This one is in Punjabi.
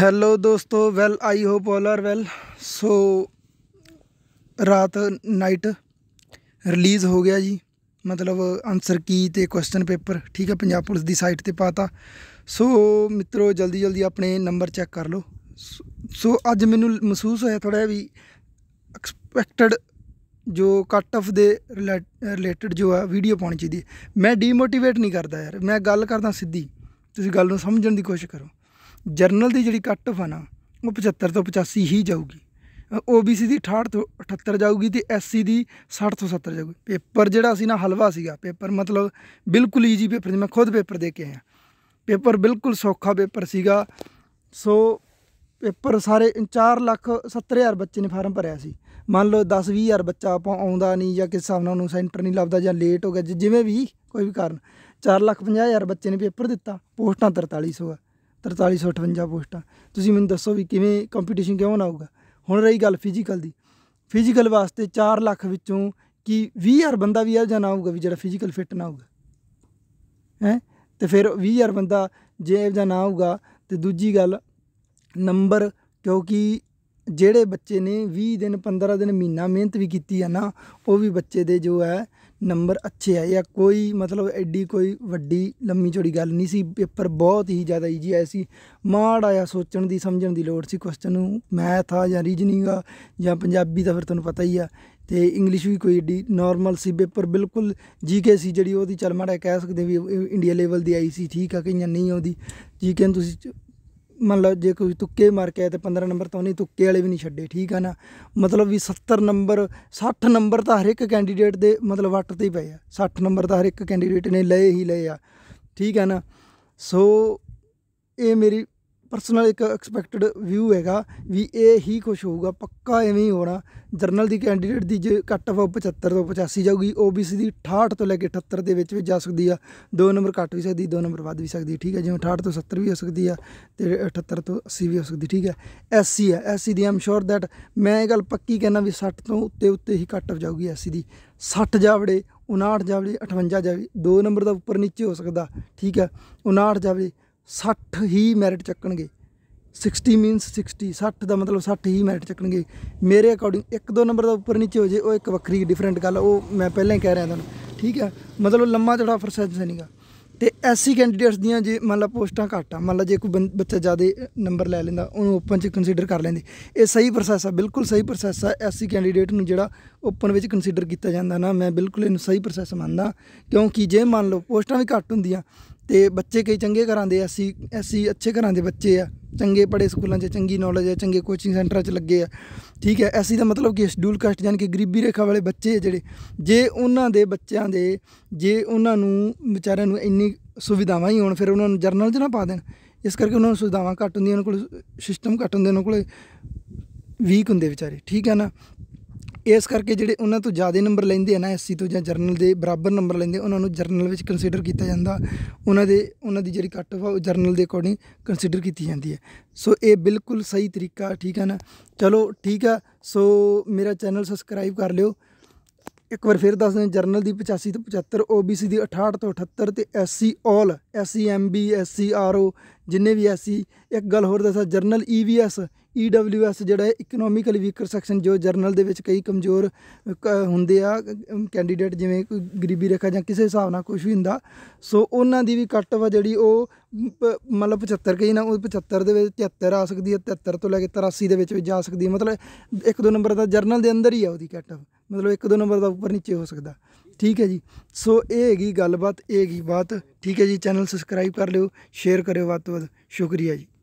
ਹੈਲੋ ਦੋਸਤੋ well I hope all are well so ਰਾਤ ਨਾਈਟ ਰਿਲੀਜ਼ ਹੋ ਗਿਆ ਜੀ ਮਤਲਬ ਆਨਸਰ ਕੀ ਤੇ ਕੁਐਸਚਨ ਪੇਪਰ ਠੀਕ ਹੈ ਪੰਜਾਬ ਪੁਲਿਸ ਦੀ ਸਾਈਟ ਤੇ ਪਾਤਾ ਸੋ ਮਿੱਤਰੋ ਜਲਦੀ ਜਲਦੀ ਆਪਣੇ ਨੰਬਰ ਚੈੱਕ ਕਰ ਲਓ ਸੋ ਅੱਜ ਮੈਨੂੰ ਮਹਿਸੂਸ ਹੋਇਆ ਥੋੜਾ ਵੀ ਐਕਸਪੈਕਟਡ ਜੋ ਕੱਟ ਆਫ ਦੇ ਰਿਲੇਟਡ ਜੋ ਆ ਵੀਡੀਓ ਪਾਉਣੀ ਚਾਹੀਦੀ ਮੈਂ ਡੀਮੋਟੀਵੇਟ ਨਹੀਂ ਕਰਦਾ ਯਾਰ ਮੈਂ ਗੱਲ ਕਰਦਾ ਸਿੱਧੀ ਤੁਸੀਂ ਗੱਲ ਨੂੰ ਸਮਝਣ ਦੀ ਕੋਸ਼ਿਸ਼ ਕਰੋ ਜਰਨਲ ਦੀ ਜਿਹੜੀ ਕੱਟ ਆਫ ਆ ਨਾ ਉਹ 75 ਤੋਂ 85 ਹੀ ਜਾਊਗੀ ਓਬੀਸੀ ਦੀ 68 ਤੋਂ 78 ਜਾਊਗੀ ਤੇ ਐਸਸੀ ਦੀ 60 ਤੋਂ 70 ਜਾਊਗੀ ਪੇਪਰ ਜਿਹੜਾ ਸੀ ਨਾ ਹਲਵਾ ਸੀਗਾ ਪੇਪਰ ਮਤਲਬ ਬਿਲਕੁਲ ਈਜੀ ਪੇਪਰ ਮੈਂ ਖੁਦ ਪੇਪਰ ਦੇ ਕੇ ਆਇਆ ਪੇਪਰ ਬਿਲਕੁਲ ਸੌਖਾ ਪੇਪਰ ਸੀਗਾ ਸੋ ਪੇਪਰ ਸਾਰੇ 4 ਲੱਖ 70000 ਬੱਚੇ ਨੇ ਫਾਰਮ ਭਰਿਆ ਸੀ ਮੰਨ ਲਓ 10 20000 ਬੱਚਾ ਆਪਾਂ ਆਉਂਦਾ ਨਹੀਂ ਜਾਂ ਕਿਸੇ ਹਿਸਾਬ ਨਾਲ ਉਹਨੂੰ ਸੈਂਟਰ ਨਹੀਂ ਲੱਭਦਾ ਜਾਂ ਲੇਟ ਹੋ ਗਿਆ ਜਿਵੇਂ ਵੀ ਕੋਈ ਵੀ ਕਾਰਨ 4 ਲੱਖ 50000 ਬੱਚੇ ਨੇ ਪੇਪਰ ਦਿੱਤਾ ਪੋਸਟਾਂ 4300 ਆ 4358 ਪੋਸਟਾਂ ਤੁਸੀਂ ਮੈਨੂੰ ਦੱਸੋ ਵੀ ਕਿਵੇਂ ਕੰਪੀਟੀਸ਼ਨ ਕਿਉਂ ਨਾ ਹੁਣ ਰਹੀ ਗੱਲ ਫਿਜ਼ੀਕਲ ਦੀ ਫਿਜ਼ੀਕਲ ਵਾਸਤੇ 4 ਲੱਖ ਵਿੱਚੋਂ ਕੀ 20000 ਬੰਦਾ ਵੀ ਆ ਜਾਣਾ ਆਊਗਾ ਵੀ ਜਿਹੜਾ ਫਿਜ਼ੀਕਲ ਫਿੱਟ ਨਾ ਆਊਗਾ ਹੈ ਤੇ ਫਿਰ 20000 ਬੰਦਾ ਜੇ ਇਹ ਜਾਣਾ ਆਊਗਾ ਤੇ ਦੂਜੀ ਗੱਲ ਨੰਬਰ ਕਿਉਂਕਿ ਜਿਹੜੇ ਬੱਚੇ ਨੇ 20 ਦਿਨ 15 ਦਿਨ ਮਹੀਨਾ ਮਿਹਨਤ ਵੀ ਕੀਤੀ ਹੈ ਨਾ ਉਹ ਵੀ ਬੱਚੇ ਦੇ ਜੋ ਹੈ ਨੰਬਰ ਅੱਛੇ ਆਏ ਜਾਂ ਕੋਈ ਮਤਲਬ ਐਡੀ ਕੋਈ ਵੱਡੀ ਲੰਮੀ ਚੌੜੀ ਗੱਲ ਨਹੀਂ ਸੀ ਪੇਪਰ ਬਹੁਤ ਹੀ ਜ਼ਿਆਦਾ ਈਜੀ ਆਇਆ ਸੀ ਮਾੜਾ ਆਇਆ ਸੋਚਣ ਦੀ ਸਮਝਣ ਦੀ ਲੋੜ ਸੀ ਕੁਐਸਚਨ ਨੂੰ ਮੈਥ ਆ ਜਾਂ ਰੀਜਨਿੰਗ ਆ ਜਾਂ ਪੰਜਾਬੀ ਤਾਂ ਫਿਰ ਤੁਹਾਨੂੰ ਪਤਾ ਹੀ ਆ ਤੇ ਇੰਗਲਿਸ਼ ਵੀ ਕੋਈ ਐਡੀ ਨਾਰਮਲ ਸੀ ਪੇਪਰ ਬਿਲਕੁਲ ਜੀਕੇ ਸੀ ਜਿਹੜੀ ਉਹਦੀ ਚਲ ਮਾੜਾ ਕਹਿ ਸਕਦੇ ਵੀ ਇੰਡੀਆ ਲੈਵਲ ਦੀ ਆਈ ਸੀ ਠੀਕ ਆ ਕਿ ਨਹੀਂ ਆਉਂਦੀ ਜੀਕੇ ਨੂੰ ਤੁਸੀਂ ਮੰਨ ਲਓ ਜੇ ਕੋਈ ਤੁੱਕੇ ਮਾਰ ਕੇ ਆਇਆ ਤੇ 15 ਨੰਬਰ ਤਾਂ ਉਹਨੇ ਤੁੱਕੇ ਵਾਲੇ ਵੀ ਨਹੀਂ ਛੱਡੇ ਠੀਕ ਆ ਨਾ ਮਤਲਬ ਵੀ 70 ਨੰਬਰ 60 ਨੰਬਰ ਤਾਂ ਹਰ ਇੱਕ ਕੈਂਡੀਡੇਟ ਦੇ ਮਤਲਬ ਵੱਟ ਤੇ ਹੀ ਪਏ ਆ 60 ਨੰਬਰ ਤਾਂ ਹਰ ਇੱਕ ਕੈਂਡੀਡੇਟ ਨੇ ਲਏ ਹੀ ਲਏ ਆ ਠੀਕ ਆ ਨਾ ਸੋ ਇਹ ਮੇਰੀ ਪਰਸਨਲ ਇੱਕ ਐਕਸਪੈਕਟਡ ਵਿਊ ਹੈਗਾ ਵੀ ਇਹ ਹੀ ਕੁਝ ਹੋਊਗਾ ਪੱਕਾ ਐਵੇਂ ਹੀ ਹੋਣਾ ਜਰਨਲ ਦੀ ਕੈਂਡੀਡੇਟ ਦੀ ਜੇ ਕੱਟ ਆਫ 75 ਤੋਂ 85 ਜਾਊਗੀ ਓਬੀਸੀ ਦੀ 68 ਤੋਂ ਲੈ ਕੇ 78 ਦੇ ਵਿੱਚ ਵੀ ਜਾ ਸਕਦੀ ਆ ਦੋ ਨੰਬਰ ਕੱਟ ਵੀ ਸਕਦੀ ਦੋ ਨੰਬਰ ਵੱਧ ਵੀ ਸਕਦੀ ਠੀਕ ਹੈ ਜਿਵੇਂ 68 ਤੋਂ 70 ਵੀ ਹੋ ਸਕਦੀ ਆ ਤੇ 78 ਤੋਂ 80 ਵੀ ਹੋ ਸਕਦੀ ਠੀਕ ਹੈ ਐਸਸੀ ਆ SC the Aam sure that ਮੈਂ ਇਹ ਗੱਲ ਪੱਕੀ ਕਹਿਣਾ ਵੀ 60 ਤੋਂ ਉੱਤੇ ਉੱਤੇ ਹੀ ਕੱਟ ਆਫ ਜਾਊਗੀ ਐਸਸੀ ਦੀ 60 ਜਾਵੜੇ 59 ਜਾਵੜੇ 58 ਜਾਵੜੇ ਦੋ ਨੰਬਰ ਦਾ ਉੱਪਰ ਨੀਚੇ ਹੋ ਸਕਦਾ ਠੀਕ ਹੈ 59 ਜਾਵੜੇ 60 ਹੀ ਮੈਰਿਟ ਚੱਕਣਗੇ 60 ਮੀਨਸ 60 60 ਦਾ ਮਤਲਬ 60 ਹੀ ਮੈਰਿਟ ਚੱਕਣਗੇ ਮੇਰੇ ਅਕੋਰਡਿੰਗ ਇੱਕ ਦੋ ਨੰਬਰ ਦਾ ਉੱਪਰ ਨੀਚੇ ਹੋ ਜੇ ਉਹ ਇੱਕ ਵੱਖਰੀ ਡਿਫਰੈਂਟ ਗੱਲ ਉਹ ਮੈਂ ਪਹਿਲਾਂ ਹੀ ਕਹਿ ਰਿਹਾ ਤੁਹਾਨੂੰ ਠੀਕ ਆ ਮਤਲਬ ਲੰਮਾ ਚੜਾ ਪ੍ਰੋਸੈਸ ਨਹੀਂਗਾ ਤੇ ਐਸਸੀ ਕੈਂਡੀਡੇਟਸ ਦੀਆਂ ਜੇ ਮੰਨ ਲਾ ਪੋਸਟਾਂ ਘੱਟ ਆ ਮੰਨ ਲਾ ਜੇ ਕੋਈ ਬੱਚਾ ਜ਼ਿਆਦਾ ਨੰਬਰ ਲੈ ਲੈਂਦਾ ਉਹਨੂੰ ਓਪਨ 'ਚ ਕੰਸੀਡਰ ਕਰ ਲੈਂਦੇ ਇਹ ਸਹੀ ਪ੍ਰੋਸੈਸ ਆ ਬਿਲਕੁਲ ਸਹੀ ਪ੍ਰੋਸੈਸ ਆ ਐਸਸੀ ਕੈਂਡੀਡੇਟ ਨੂੰ ਜਿਹੜਾ ਓਪਨ ਵਿੱਚ ਕੰਸੀਡਰ ਕੀਤਾ ਜਾਂਦਾ ਨਾ ਮੈਂ ਬਿਲਕੁਲ ਇਹਨੂੰ ਸਹੀ ਪ੍ਰੋਸੈਸ ਮੰਨਦਾ ਕਿਉਂਕਿ ਜੇ ਮੰਨ ਲਓ ਪੋਸਟਾਂ ਵੀ ਘੱਟ ਹੁੰਦੀਆਂ ਤੇ ਬੱਚੇ ਕਈ ਚੰਗੇ ਘਰਾਂ ਦੇ ਐਸੀ ਐਸੀ ਅੱਛੇ ਘਰਾਂ ਦੇ ਬੱਚੇ ਆ ਚੰਗੇ ਪੜੇ ਸਕੂਲਾਂ 'ਚ ਚੰਗੀ ਨੌਲੇਜ ਹੈ ਚੰਗੇ ਕੋਚਿੰਗ ਸੈਂਟਰਾਂ 'ਚ ਲੱਗੇ ਆ ਠੀਕ ਹੈ ਐਸੀ ਦਾ ਮਤਲਬ ਕਿ ਸ਼ਡਿਊਲ ਕਾਸਟ ਜਾਨ ਕਿ ਗਰੀਬੀ ਰੇਖਾ ਵਾਲੇ ਬੱਚੇ ਜਿਹੜੇ ਜੇ ਉਹਨਾਂ ਦੇ ਬੱਚਿਆਂ ਦੇ ਜੇ ਉਹਨਾਂ ਨੂੰ ਵਿਚਾਰਿਆਂ ਨੂੰ ਇੰਨੀ ਸੁਵਿਧਾਵਾਂ ਹੀ ਹੋਣ ਫਿਰ ਉਹਨਾਂ ਨੂੰ ਜਰਨਲ 'ਚ ਨਾ ਪਾ ਦੇਣ ਇਸ ਕਰਕੇ ਉਹਨਾਂ ਨੂੰ ਸੁਵਿਧਾਵਾਂ ਘੱਟ ਹੁੰਦੀਆਂ ਉਹਨਾਂ ਕੋਲ ਸਿਸਟਮ ਘੱਟ ਹੁੰਦੇ ਉਹਨਾਂ ਕੋਲ ਵੀਕ ਹੁੰਦੇ ਵਿਚਾਰੇ ਠੀਕ ਹੈ ਨਾ ਇਸ ਕਰਕੇ ਜਿਹੜੇ ਉਹਨਾਂ ਤੋਂ ਜ਼ਿਆਦਾ ਨੰਬਰ ਲੈਂਦੇ ਆ ਨਾ ਐਸਸੀ ਤੋਂ ਜਾਂ ਜਰਨਲ ਦੇ ਬਰਾਬਰ ਨੰਬਰ ਲੈਂਦੇ ਉਹਨਾਂ ਨੂੰ ਜਰਨਲ ਵਿੱਚ ਕੰਸੀਡਰ ਕੀਤਾ ਜਾਂਦਾ ਉਹਨਾਂ ਦੇ ਉਹਨਾਂ ਦੀ ਜਿਹੜੀ ਕੱਟ ਆਫ ਆ ਉਹ ਜਰਨਲ ਦੇ ਅਕੋਰਡਿੰਗ ਕੰਸੀਡਰ ਕੀਤੀ ਜਾਂਦੀ ਹੈ ਸੋ ਇਹ ਬਿਲਕੁਲ ਸਹੀ ਤਰੀਕਾ ਠੀਕ ਹੈ ਨਾ ਚਲੋ ਠੀਕ ਆ ਸੋ ਮੇਰਾ ਚੈਨਲ ਸਬਸਕ੍ਰਾਈਬ ਕਰ ਲਿਓ ਇੱਕ ਵਾਰ ਫਿਰ ਦੱਸ ਦਿੰਦੇ ਜਰਨਲ ਦੀ 85 ਤੋਂ 75 OBC ਦੀ 68 ਤੋਂ 78 ਤੇ SC ਆਲ SC MB SC RO ਜਿੰਨੇ ਵੀ SC ਇੱਕ ਗੱਲ ਹੋਰ ਦੱਸਾਂ ਜਰਨਲ EVS EWS ਜਿਹੜਾ ਹੈ ਇਕਨੋਮਿਕਲੀ ਵੀਕਰ ਸੈਕਸ਼ਨ ਜੋ ਜਰਨਲ ਦੇ ਵਿੱਚ ਕਈ ਕਮਜ਼ੋਰ ਹੁੰਦੇ ਆ ਕੈਂਡੀਡੇਟ ਜਿਵੇਂ ਕੋਈ ਗਰੀਬੀ ਰੇਖਾ ਜਾਂ ਕਿਸੇ ਹਿਸਾਬ ਨਾਲ ਕੁਝ ਵੀ ਹੁੰਦਾ ਸੋ ਉਹਨਾਂ ਦੀ ਵੀ ਕੱਟ ਵਾ ਜਿਹੜੀ ਉਹ ਮਤਲਬ 75 ਕਈ ਨਾ ਉਹ 75 ਦੇ ਵਿੱਚ 73 ਆ ਸਕਦੀ ਹੈ 73 ਤੋਂ ਲੈ ਕੇ 83 ਦੇ ਵਿੱਚ ਵੀ ਜਾ ਸਕਦੀ ਹੈ ਮਤਲਬ ਇੱਕ ਦੋ ਨੰਬਰ ਦਾ ਜਰਨਲ ਦੇ ਅੰਦਰ ਹੀ ਆ ਉਹਦੀ ਕੱਟ ਮਤਲਬ ਇੱਕ ਦੋ ਨੰਬਰ ਦਾ ਉੱਪਰ ਨੀਚੇ ਹੋ ਸਕਦਾ ਠੀਕ ਹੈ ਜੀ ਸੋ ਇਹ ਹੈਗੀ ਗੱਲਬਾਤ ਇਹ ਹੈਗੀ ਬਾਤ ਠੀਕ ਹੈ ਜੀ ਚੈਨਲ ਸਬਸਕ੍ਰਾਈਬ ਕਰ ਲਿਓ ਸ਼ੇਅਰ ਕਰਿਓ ਵੱਧ ਤੋਂ ਵੱਧ ਸ਼ੁਕਰੀਆ ਜੀ